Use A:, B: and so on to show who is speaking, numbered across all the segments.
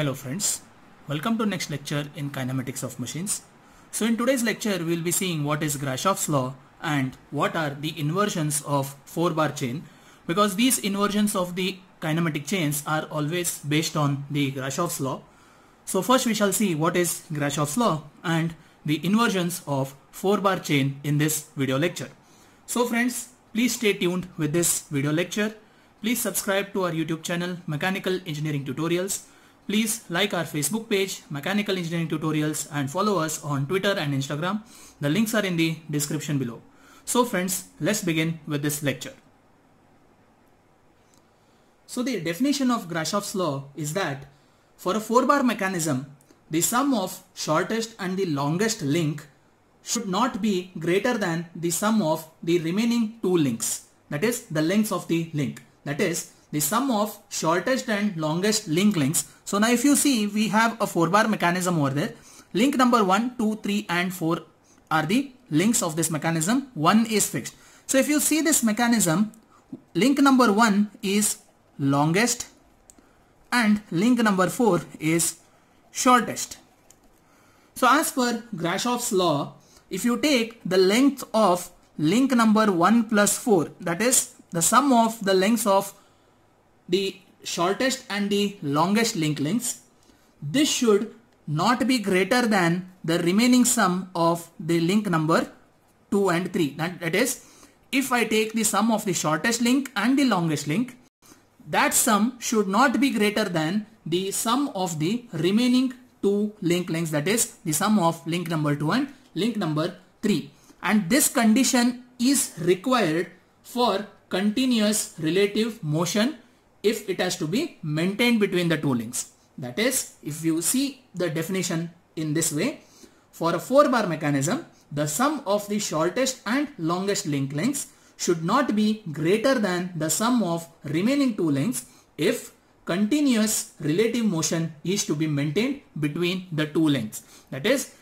A: Hello friends, welcome to next lecture in kinematics of machines. So in today's lecture we will be seeing what is Grashof's law and what are the inversions of 4 bar chain because these inversions of the kinematic chains are always based on the Grashof's law. So first we shall see what is Grashof's law and the inversions of 4 bar chain in this video lecture. So friends please stay tuned with this video lecture. Please subscribe to our YouTube channel Mechanical Engineering Tutorials Please like our Facebook page, Mechanical Engineering Tutorials and follow us on Twitter and Instagram. The links are in the description below. So friends, let's begin with this lecture. So the definition of Grashof's law is that for a 4 bar mechanism, the sum of shortest and the longest link should not be greater than the sum of the remaining two links that is the lengths of the link that is the sum of shortest and longest link links. So now if you see we have a four bar mechanism over there. Link number one, two, three, and 4 are the links of this mechanism. 1 is fixed. So if you see this mechanism, link number 1 is longest and link number 4 is shortest. So as per Grashoff's law, if you take the length of link number 1 plus 4, that is the sum of the lengths of the shortest and the longest link lengths, this should not be greater than the remaining sum of the link number 2 and 3. That, that is, if I take the sum of the shortest link and the longest link, that sum should not be greater than the sum of the remaining two link lengths that is the sum of link number 2 and link number 3 and this condition is required for continuous relative motion if it has to be maintained between the two links. That is, if you see the definition in this way, for a 4 bar mechanism, the sum of the shortest and longest link lengths should not be greater than the sum of remaining two links if continuous relative motion is to be maintained between the two links. That is,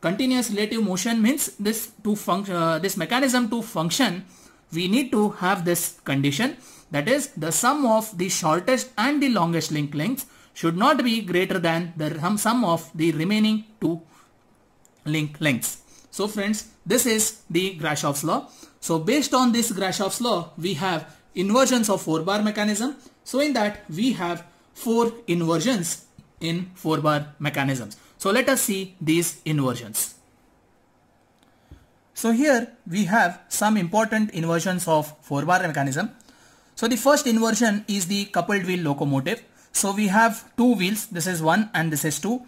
A: continuous relative motion means this to function, uh, this mechanism to function, we need to have this condition that is, the sum of the shortest and the longest link lengths should not be greater than the sum of the remaining two link lengths. So friends, this is the Grashof's law. So based on this Grashof's law, we have inversions of 4 bar mechanism. So in that we have 4 inversions in 4 bar mechanisms. So let us see these inversions. So here we have some important inversions of 4 bar mechanism. So the first inversion is the coupled wheel locomotive. So we have two wheels, this is one and this is two.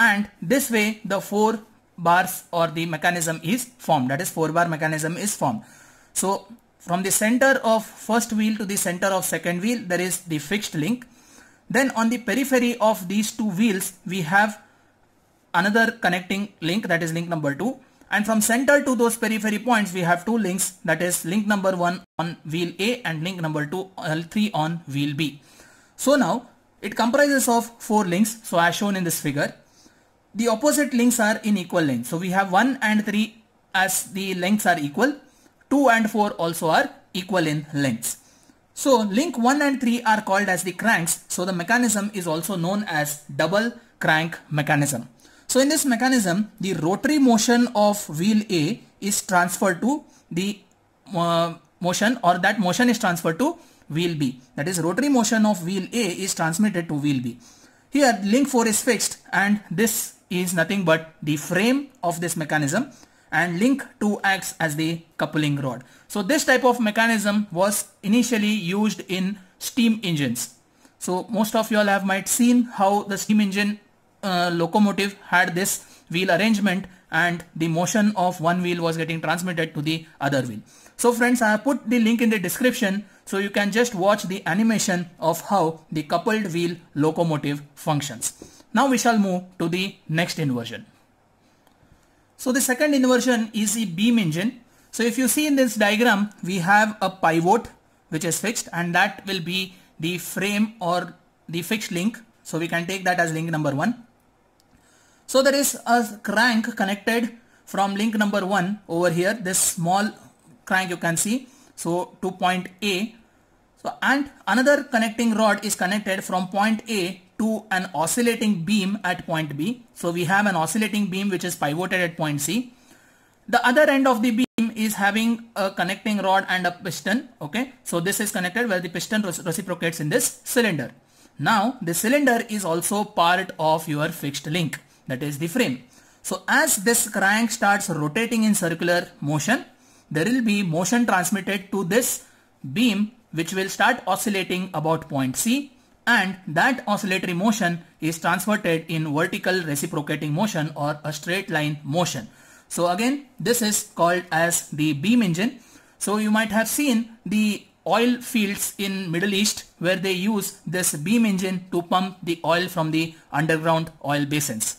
A: And this way the four bars or the mechanism is formed, that is four bar mechanism is formed. So from the center of first wheel to the center of second wheel, there is the fixed link. Then on the periphery of these two wheels, we have another connecting link that is link number two and from center to those periphery points, we have two links that is link number one on wheel A and link number two L3 on wheel B. So now it comprises of four links. So as shown in this figure, the opposite links are in equal length. So we have one and three as the lengths are equal. Two and four also are equal in lengths. So link 1 and 3 are called as the cranks. So the mechanism is also known as double crank mechanism. So in this mechanism, the rotary motion of wheel A is transferred to the uh, motion or that motion is transferred to wheel B. That is rotary motion of wheel A is transmitted to wheel B. Here link 4 is fixed and this is nothing but the frame of this mechanism and link 2 acts as the coupling rod. So this type of mechanism was initially used in steam engines. So most of you all have might seen how the steam engine uh, locomotive had this wheel arrangement and the motion of one wheel was getting transmitted to the other wheel. So friends, I have put the link in the description so you can just watch the animation of how the coupled wheel locomotive functions. Now we shall move to the next inversion. So the second inversion is the beam engine. So if you see in this diagram, we have a pivot which is fixed and that will be the frame or the fixed link. So we can take that as link number one. So there is a crank connected from link number 1 over here this small crank you can see so to point A so and another connecting rod is connected from point A to an oscillating beam at point B so we have an oscillating beam which is pivoted at point C the other end of the beam is having a connecting rod and a piston okay so this is connected where the piston reciprocates in this cylinder now the cylinder is also part of your fixed link that is the frame. So as this crank starts rotating in circular motion, there will be motion transmitted to this beam which will start oscillating about point C and that oscillatory motion is transverted in vertical reciprocating motion or a straight line motion. So again, this is called as the beam engine. So you might have seen the oil fields in Middle East where they use this beam engine to pump the oil from the underground oil basins.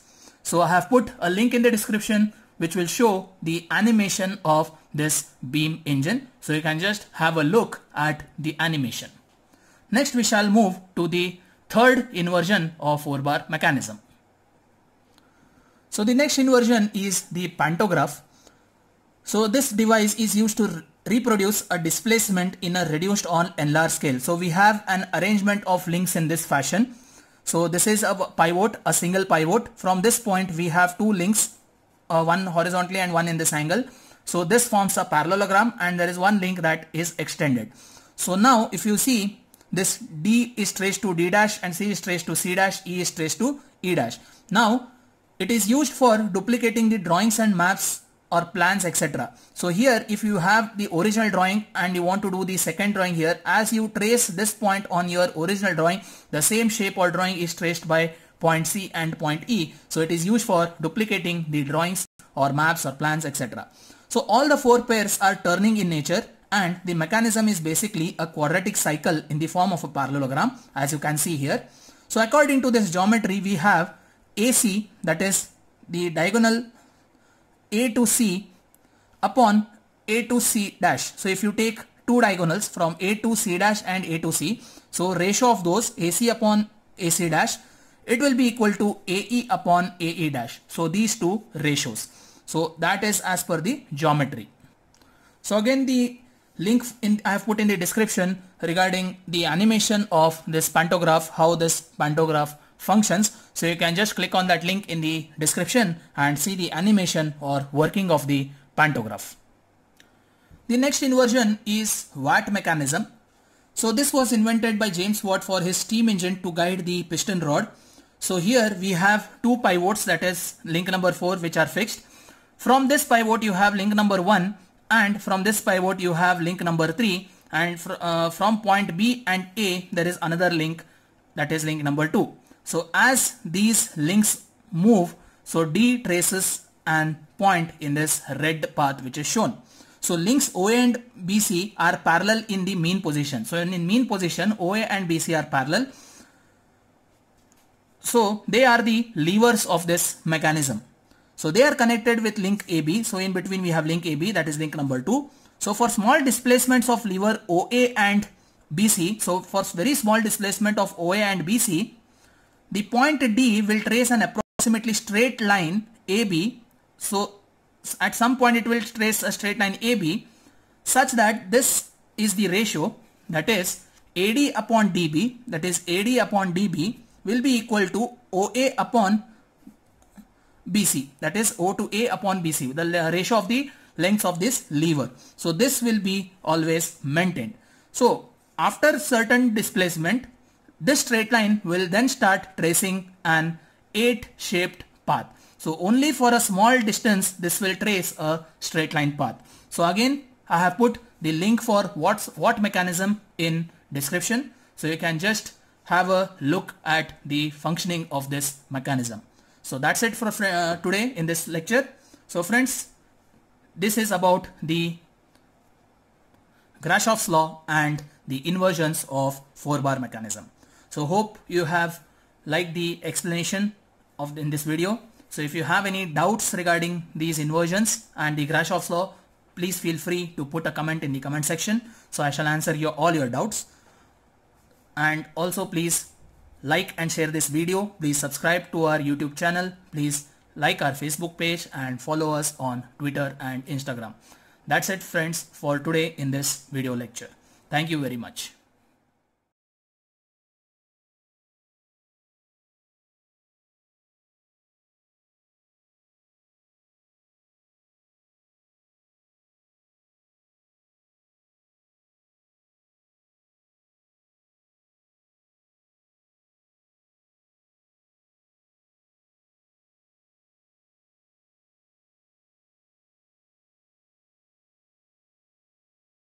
A: So I have put a link in the description which will show the animation of this beam engine. So you can just have a look at the animation. Next we shall move to the third inversion of 4 bar mechanism. So the next inversion is the pantograph. So this device is used to reproduce a displacement in a reduced on enlarged scale. So we have an arrangement of links in this fashion. So this is a pivot, a single pivot. From this point, we have two links, uh, one horizontally and one in this angle. So this forms a parallelogram and there is one link that is extended. So now if you see this D is traced to D dash and C is traced to C dash, E is traced to E dash. Now it is used for duplicating the drawings and maps or plans etc. So here if you have the original drawing and you want to do the second drawing here as you trace this point on your original drawing the same shape or drawing is traced by point C and point E. So it is used for duplicating the drawings or maps or plans etc. So all the four pairs are turning in nature and the mechanism is basically a quadratic cycle in the form of a parallelogram as you can see here. So according to this geometry we have AC that is the diagonal a to C upon A to C dash. So if you take two diagonals from A to C dash and A to C, so ratio of those AC upon AC dash, it will be equal to AE upon AE dash. So these two ratios. So that is as per the geometry. So again the link in, I have put in the description regarding the animation of this pantograph, how this pantograph functions. So you can just click on that link in the description and see the animation or working of the pantograph. The next inversion is Watt mechanism. So this was invented by James Watt for his steam engine to guide the piston rod. So here we have two pivots that is link number 4 which are fixed. From this pivot you have link number 1 and from this pivot you have link number 3 and fr uh, from point B and A there is another link that is link number 2. So as these links move, so D traces and point in this red path which is shown. So links OA and BC are parallel in the mean position. So in mean position, OA and BC are parallel. So they are the levers of this mechanism. So they are connected with link AB. So in between we have link AB that is link number 2. So for small displacements of lever OA and BC, so for very small displacement of OA and BC, the point D will trace an approximately straight line AB. So at some point it will trace a straight line AB such that this is the ratio that is AD upon DB that is AD upon DB will be equal to OA upon BC that is O to A upon BC the ratio of the lengths of this lever. So this will be always maintained. So after certain displacement this straight line will then start tracing an 8 shaped path. So only for a small distance this will trace a straight line path. So again I have put the link for what's what mechanism in description. So you can just have a look at the functioning of this mechanism. So that's it for uh, today in this lecture. So friends, this is about the Grashof's law and the inversions of four bar mechanism. So hope you have liked the explanation of the, in this video. So if you have any doubts regarding these inversions and the Grashoff's law, please feel free to put a comment in the comment section. So I shall answer your all your doubts. And also please like and share this video. Please subscribe to our YouTube channel. Please like our Facebook page and follow us on Twitter and Instagram. That's it friends for today in this video lecture. Thank you very much.